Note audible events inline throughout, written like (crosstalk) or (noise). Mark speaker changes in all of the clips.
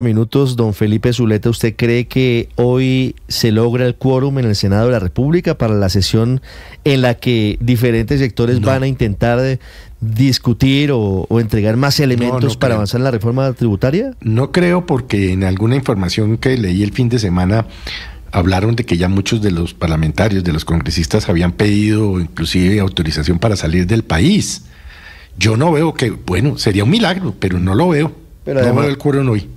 Speaker 1: minutos, don Felipe Zuleta, ¿usted cree que hoy se logra el quórum en el Senado de la República para la sesión en la que diferentes sectores van a intentar discutir o, entregar más elementos para avanzar en la reforma tributaria? No creo
Speaker 2: porque en alguna información que leí el fin de semana hablaron de que ya muchos de los parlamentarios, de los congresistas habían pedido inclusive autorización para salir del país. Yo no veo que, bueno, sería un milagro, pero no lo veo. Pero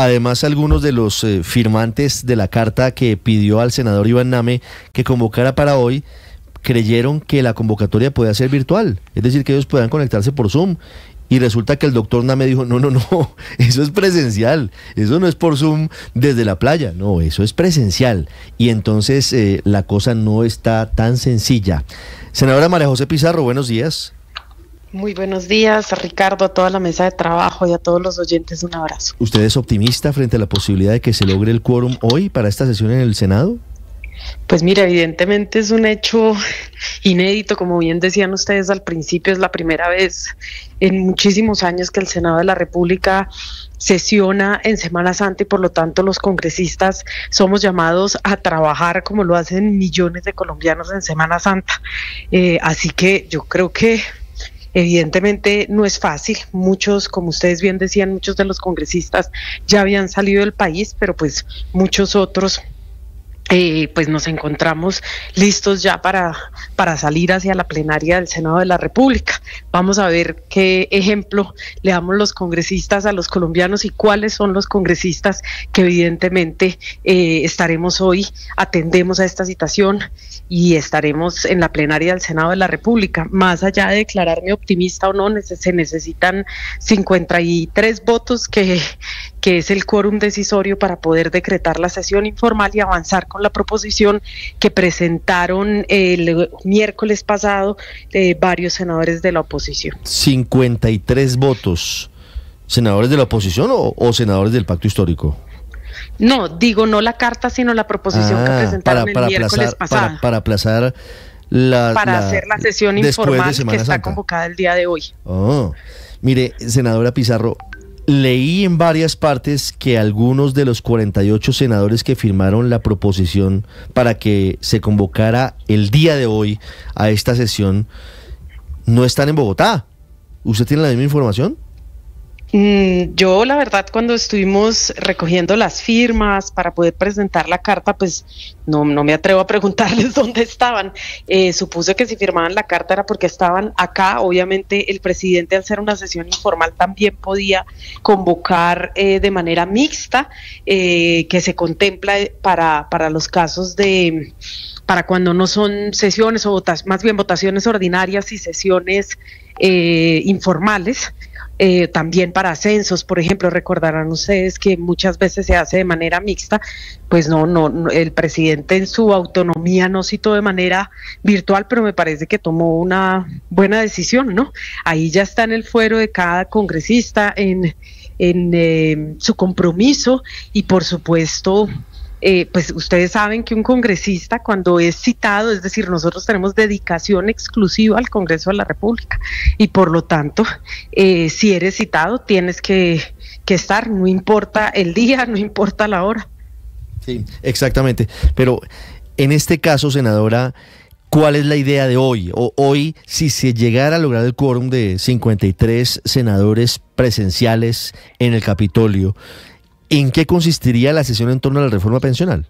Speaker 2: además,
Speaker 1: algunos de los eh, firmantes de la carta que pidió al senador Iván Name que convocara para hoy creyeron que la convocatoria podía ser virtual, es decir, que ellos puedan conectarse por Zoom. Y resulta que el doctor Name dijo, no, no, no, (laughs) eso es presencial, eso no es por Zoom desde la playa, no, eso es presencial. Y entonces eh, la cosa no está tan sencilla. Senadora María José Pizarro, buenos días.
Speaker 3: Muy buenos días, a Ricardo, a toda la mesa de trabajo y a todos los oyentes, un abrazo.
Speaker 1: ¿Usted es optimista frente a la posibilidad de que se logre el quórum hoy para esta sesión en el Senado?
Speaker 3: Pues mira, evidentemente es un hecho inédito, como bien decían ustedes al principio, es la primera vez en muchísimos años que el Senado de la República sesiona en Semana Santa y por lo tanto los congresistas somos llamados a trabajar como lo hacen millones de colombianos en Semana Santa. Eh, así que yo creo que Evidentemente no es fácil. Muchos, como ustedes bien decían, muchos de los congresistas ya habían salido del país, pero pues muchos otros eh, pues nos encontramos listos ya para, para salir hacia la plenaria del Senado de la República. Vamos a ver qué ejemplo le damos los congresistas a los colombianos y cuáles son los congresistas que evidentemente eh, estaremos hoy, atendemos a esta situación y estaremos en la plenaria del Senado de la República. Más allá de declararme optimista o no, se necesitan 53 votos que, que es el quórum decisorio para poder decretar la sesión informal y avanzar con la proposición que presentaron el miércoles pasado eh, varios senadores de la oposición.
Speaker 1: 53 votos. ¿Senadores de la oposición o, senadores del pacto histórico?
Speaker 3: No, digo no la carta, sino la proposición que ah, presentaron para, para el miércoles aplazar, pasado.
Speaker 1: Para, aplazar la. Para hacer la sesión informal que está
Speaker 3: convocada el día de hoy.
Speaker 1: Oh, mire, senadora Pizarro, Leí en varias partes que algunos de los 48 senadores que firmaron la proposición para que se convocara el día de hoy a esta sesión no están en Bogotá. ¿Usted tiene la misma información?
Speaker 3: Mm, yo, la verdad, cuando estuvimos recogiendo las firmas para poder presentar la carta, pues no, me atrevo a preguntarles (laughs) dónde estaban. Eh, supuse que si firmaban la carta era porque estaban acá. Obviamente, el presidente, al hacer una sesión informal, también podía convocar eh, de manera mixta, eh, que se contempla para, para los casos de para cuando no son sesiones o más bien votaciones ordinarias y sesiones informales. Eh, también para ascensos, por ejemplo, recordarán ustedes que muchas veces se hace de manera mixta, pues no, no, el presidente en su autonomía no citó de manera virtual, pero me parece que tomó una buena decisión, ¿no? Ahí ya está en el fuero de cada congresista, en, en eh, su compromiso y por supuesto eh, pues ustedes saben que un congresista cuando es citado, es decir, nosotros tenemos dedicación exclusiva al Congreso de la República y por lo tanto, eh, si eres citado, tienes que, estar, no importa el día, no importa la hora.
Speaker 1: Sí, exactamente. Pero en este caso, senadora... ¿Cuál es la idea de hoy? O hoy, si se llegara a lograr el quórum de 53 senadores presenciales en el Capitolio, ¿En qué consistiría la sesión en torno a la reforma pensional?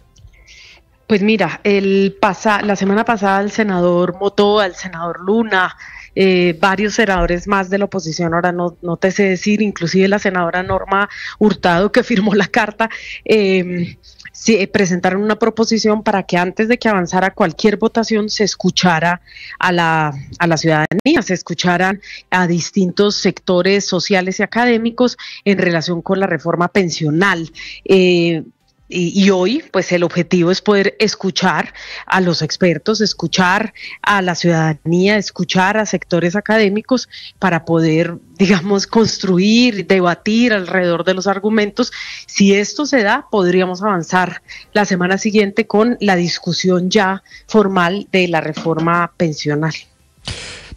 Speaker 3: Pues mira, el pasa, la semana pasada el senador Motó, el senador Luna, eh, varios senadores más de la oposición, ahora no, no, te sé decir, inclusive la senadora Norma Hurtado que (laughs) firmó la carta, em, se eh, presentaron una proposición para que antes de que avanzara cualquier votación se escuchara a la, a la ciudadanía, se escucharan a distintos sectores sociales y académicos en relación con la reforma pensional. Eh, y, hoy, pues el objetivo es poder escuchar a los expertos, escuchar a la ciudadanía, escuchar a sectores académicos para poder, digamos, construir, debatir alrededor de los argumentos. Si esto se da, podríamos avanzar la semana siguiente con la discusión ya formal de la reforma pensional.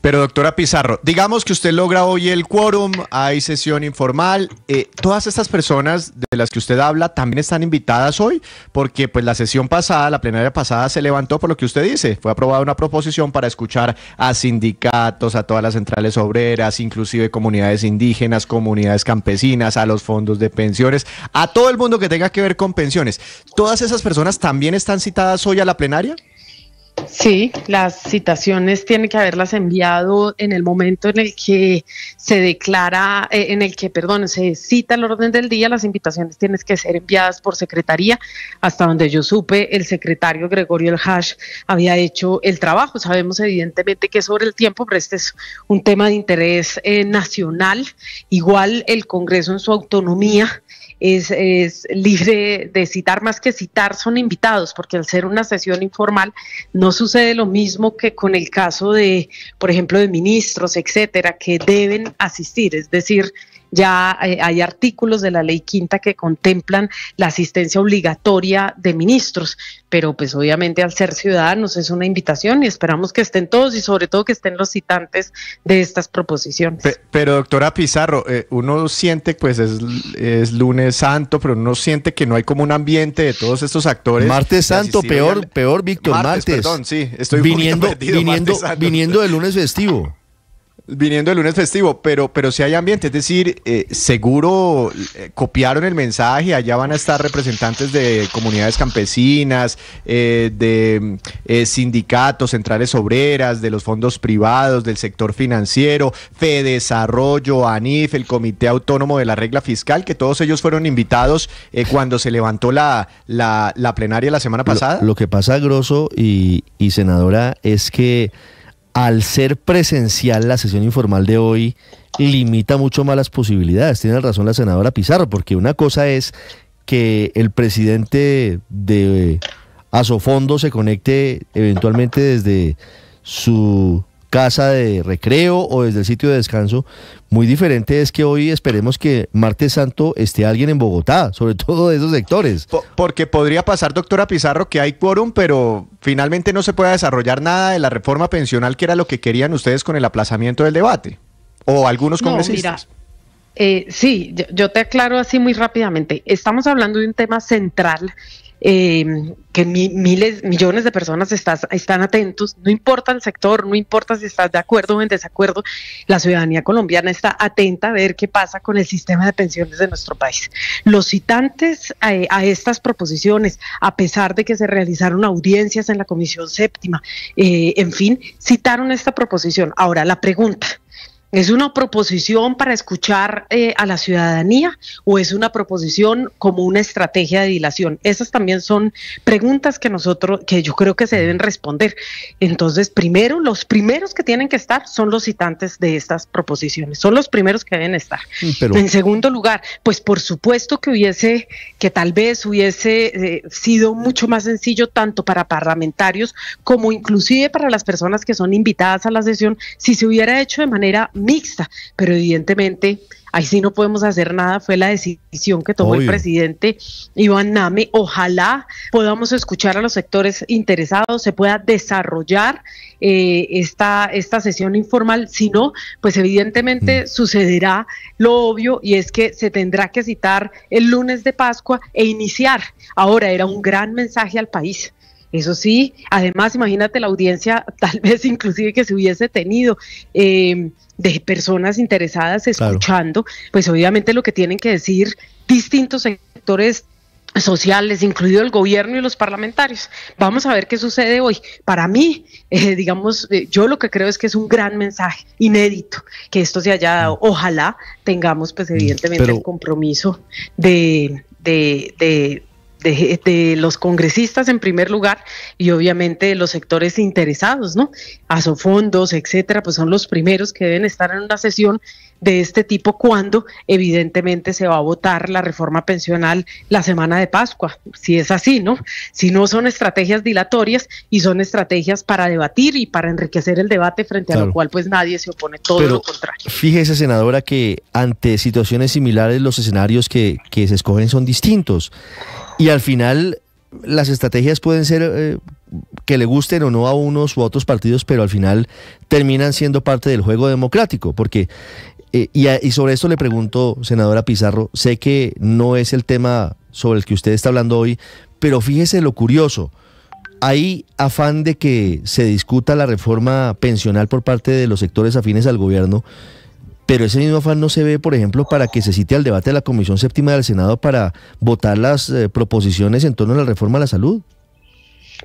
Speaker 2: Pero doctora Pizarro, digamos que usted logra hoy el quórum, hay sesión informal. Eh, ¿Todas estas personas de las que usted habla también están invitadas hoy? Porque pues la sesión pasada, la plenaria pasada se levantó por lo que usted dice. Fue aprobada una proposición para escuchar a sindicatos, a todas las centrales obreras, inclusive comunidades indígenas, comunidades campesinas, a los fondos de pensiones, a todo el mundo que tenga que ver con pensiones. ¿Todas esas personas también están citadas hoy a la plenaria?
Speaker 3: Sí, las citaciones tienen que haberlas enviado en el momento en el que se declara, eh, en el que, perdón, se cita el orden del día, las invitaciones tienen que ser enviadas por secretaría. Hasta donde yo supe, el secretario Gregorio El Hash había hecho el trabajo. Sabemos evidentemente que sobre el tiempo, pero este es un tema de interés eh, nacional. Igual el Congreso en su autonomía es, es libre de citar, más que citar, son invitados, porque al ser una sesión informal no no sucede lo mismo que con el caso de, por ejemplo, de ministros, etcétera, que deben asistir, es decir, ya eh, hay artículos de la ley quinta que contemplan la asistencia obligatoria de ministros, pero pues obviamente al ser ciudadanos es una invitación y esperamos que estén todos y sobre todo que estén los citantes de estas proposiciones.
Speaker 2: pero doctora Pizarro, eh, uno siente pues es, lunes santo, pero uno siente que no hay como un ambiente de todos estos actores. Martes santo, peor, peor, Víctor, martes. Perdón, sí, estoy viniendo, (laughs) viniendo, viniendo de lunes festivo viniendo el lunes festivo, pero, pero si hay ambiente, es decir, eh, seguro eh, copiaron el mensaje, allá van a estar representantes de comunidades campesinas, eh, de sindicatos, centrales obreras, de los fondos privados, del sector financiero, FEDESarrollo, ANIF, el Comité Autónomo de la Regla Fiscal, que todos ellos fueron invitados cuando se levantó la, la, plenaria la semana pasada.
Speaker 1: Lo, que pasa, Grosso y, y senadora, es que al ser presencial la sesión informal de hoy limita mucho más las posibilidades. Tiene razón la senadora Pizarro, porque una cosa es que el presidente de Asofondo se conecte eventualmente desde su casa de recreo o desde el sitio de descanso. Muy diferente es que hoy esperemos que martes santo esté alguien en Bogotá, sobre todo de esos
Speaker 2: sectores. porque podría pasar, doctora Pizarro, que hay quórum, pero finalmente no se pueda desarrollar nada de la reforma pensional, que era lo que querían ustedes con el aplazamiento del debate, o algunos congresistas.
Speaker 3: Eh, sí, yo te aclaro así muy rápidamente. Estamos hablando de un tema central eh, que miles, millones de personas estás, están atentos, no importa el sector, no importa si estás de acuerdo o en desacuerdo, la ciudadanía colombiana está atenta a ver qué pasa con el sistema de pensiones de nuestro país. Los citantes a, estas proposiciones, a pesar de que se realizaron audiencias en la Comisión Séptima, eh, en fin, citaron esta proposición. Ahora, la pregunta. ¿Es una proposición para escuchar eh, a la ciudadanía o es una proposición como una estrategia de dilación? Esas también son preguntas que nosotros, que yo creo que se deben responder. Entonces, primero, los primeros que tienen que estar son los citantes de estas proposiciones, son los primeros que deben estar. Mm, en segundo lugar, pues por supuesto que hubiese, que tal vez hubiese eh, sido mucho más sencillo tanto para parlamentarios como inclusive para las personas que son invitadas a la sesión si se hubiera hecho de manera mixta, pero evidentemente ahí sí no podemos hacer nada, fue la decisión que tomó el presidente Iván Name. Ojalá podamos escuchar a los sectores interesados, se pueda desarrollar eh, esta, esta sesión informal, si no, pues evidentemente mm. sucederá lo obvio y es que se tendrá que citar el lunes de Pascua e iniciar. Ahora era un gran mensaje al país eso sí, además imagínate la audiencia (laughs) tal vez inclusive que se hubiese tenido em, de personas interesadas escuchando, pues obviamente lo que tienen que decir distintos sectores sociales, incluido el gobierno y los parlamentarios. Vamos a ver qué sucede hoy. Para mí, (laughs) eh, digamos, eh, yo lo que creo es que es un gran mensaje, inédito, que esto se haya dado. Mm. Ojalá tengamos, pues, mm, evidentemente, el compromiso de, de, de, de, los congresistas en primer lugar y obviamente los sectores interesados, ¿no? Asofondos, etcétera, pues son los primeros que deben estar en una sesión de este tipo cuando evidentemente se va a votar la reforma pensional la semana de Pascua, si es así, ¿no? Si no son estrategias dilatorias y son estrategias para debatir y para enriquecer el debate frente a lo cual pues nadie se opone, todo lo
Speaker 1: contrario. Fíjese, senadora, que ante situaciones similares los escenarios que, que se escogen son distintos. Y al final, las estrategias pueden ser eh, que le gusten o no a unos u otros partidos, pero al final terminan siendo parte del juego democrático, porque eh, y, y, sobre esto le pregunto, senadora Pizarro, sé que no es el tema sobre el que usted está hablando hoy, pero fíjese lo curioso. Hay afán de que se discuta la reforma pensional por parte de los sectores afines al gobierno pero ese mismo afán no se ve, por ejemplo, para que se cite al debate de la Comisión Séptima del Senado para votar las eh, proposiciones en torno a la reforma a la salud.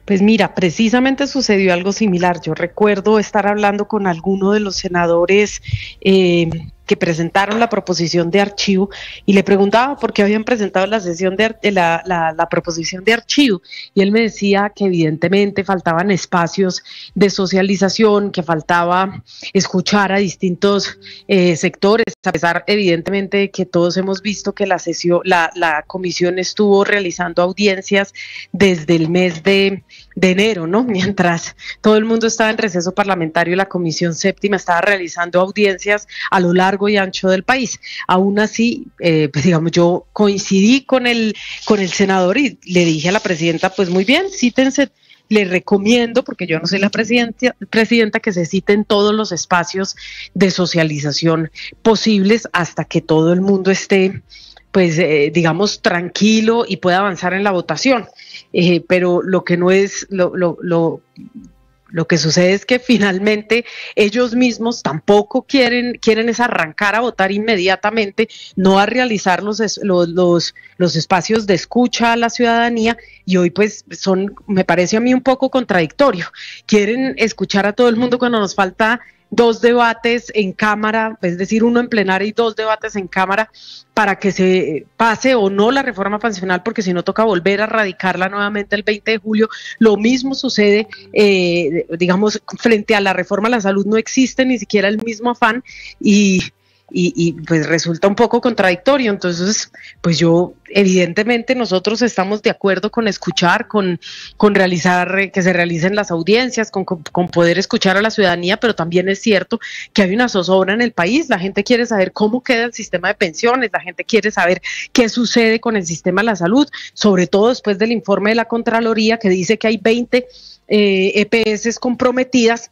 Speaker 3: Pues mira, precisamente sucedió algo similar. Yo recuerdo estar hablando con alguno de los senadores eh, que presentaron la proposición de archivo y le preguntaba por qué habían presentado la, sesión de, eh, la, proposición de archivo y él me decía que evidentemente faltaban espacios de socialización, que faltaba escuchar a distintos eh, sectores a pesar evidentemente de que todos hemos visto que la, sesión, la, comisión estuvo realizando audiencias desde el mes de, enero, ¿no? (laughs) Mientras todo el mundo estaba en receso parlamentario, la comisión séptima estaba realizando audiencias a lo largo y ancho del país. Aún así, eh, pues, digamos, yo coincidí con el, con el senador y le dije a la presidenta, pues muy bien, cítense le recomiendo, porque yo no soy la presidenta, presidenta que se citen todos los espacios de socialización posibles hasta que todo el mundo esté pues eh, digamos tranquilo y pueda avanzar en la votación. Eh, pero lo que no es, lo, lo, lo que sucede es que finalmente ellos mismos tampoco quieren, quieren es arrancar a votar inmediatamente, no a realizar los, los, los, los espacios de escucha a la ciudadanía y hoy pues son, me parece a mí un poco contradictorio. Quieren escuchar a todo el mundo cuando nos falta dos debates en cámara, es decir, uno en plenaria y dos debates en cámara para que se pase o no la reforma pensional, porque si no toca volver a radicarla nuevamente el 20 de julio. Lo mismo sucede, eh, digamos, frente a la reforma a la salud no existe ni siquiera el mismo afán y y, pues resulta un poco contradictorio. Entonces, pues yo, evidentemente nosotros estamos de acuerdo con escuchar, con, con realizar, eh, que se realicen las audiencias, con, poder escuchar a la ciudadanía, pero también es cierto que hay una zozobra en el país. La gente quiere saber cómo queda el sistema de pensiones, la gente quiere saber qué sucede con el sistema de la salud, sobre todo después del informe de la Contraloría que dice que hay 20 EPS eh, e comprometidas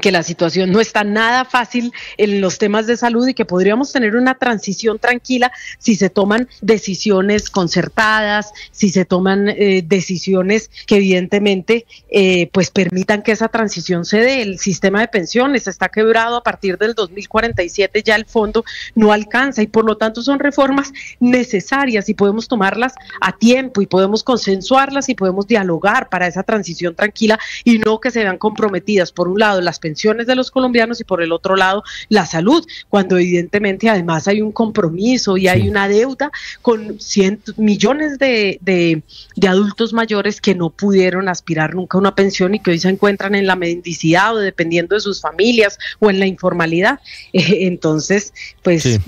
Speaker 3: que la situación no está nada fácil en los temas de salud y que podríamos tener una transición tranquila si se toman decisiones concertadas, si se toman eh, decisiones que evidentemente eh, pues permitan que esa transición se dé. El sistema de pensiones está quebrado a partir del 2047, ya el fondo no alcanza y por lo tanto son reformas necesarias y podemos tomarlas a tiempo y podemos consensuarlas y podemos dialogar para esa transición tranquila y no que se vean comprometidas por un lado las pensiones de los colombianos y por el otro lado la salud, cuando evidentemente además hay un compromiso y hay una deuda con millones de, adultos mayores que no pudieron aspirar nunca a una pensión y que hoy se encuentran en la mendicidad o dependiendo de sus familias o en la informalidad. (laughs) entonces, pues...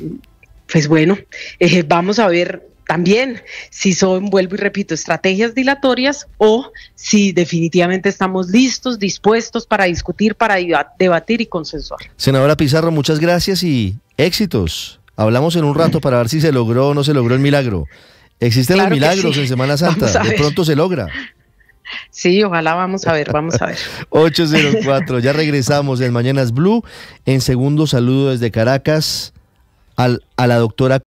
Speaker 3: Pues bueno, eh, vamos a ver también si son, vuelvo y repito, estrategias dilatorias o si definitivamente estamos listos, dispuestos para discutir, para debatir y consensuar.
Speaker 1: Senadora Pizarro, muchas gracias y éxitos. Hablamos en un rato para ver si se logró o no se logró el milagro. Existen los milagros en Semana Santa, de pronto se logra. Sí, ojalá vamos a ver, vamos a ver. 804, (laughs) ya regresamos en Mañanas Blue. En segundo saludo desde Caracas a la doctora.